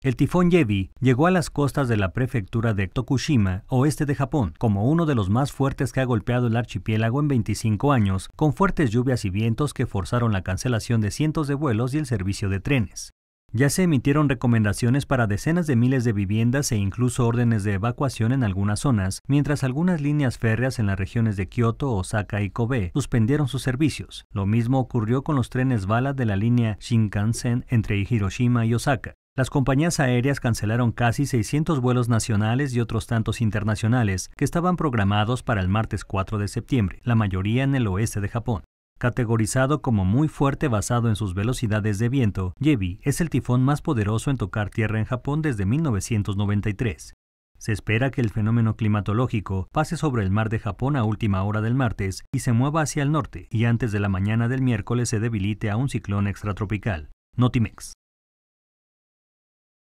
El tifón Yebi llegó a las costas de la prefectura de Tokushima, oeste de Japón, como uno de los más fuertes que ha golpeado el archipiélago en 25 años, con fuertes lluvias y vientos que forzaron la cancelación de cientos de vuelos y el servicio de trenes. Ya se emitieron recomendaciones para decenas de miles de viviendas e incluso órdenes de evacuación en algunas zonas, mientras algunas líneas férreas en las regiones de Kioto, Osaka y Kobe suspendieron sus servicios. Lo mismo ocurrió con los trenes bala de la línea Shinkansen entre Hiroshima y Osaka. Las compañías aéreas cancelaron casi 600 vuelos nacionales y otros tantos internacionales que estaban programados para el martes 4 de septiembre, la mayoría en el oeste de Japón. Categorizado como muy fuerte basado en sus velocidades de viento, Jebi es el tifón más poderoso en tocar tierra en Japón desde 1993. Se espera que el fenómeno climatológico pase sobre el mar de Japón a última hora del martes y se mueva hacia el norte, y antes de la mañana del miércoles se debilite a un ciclón extratropical. Notimex.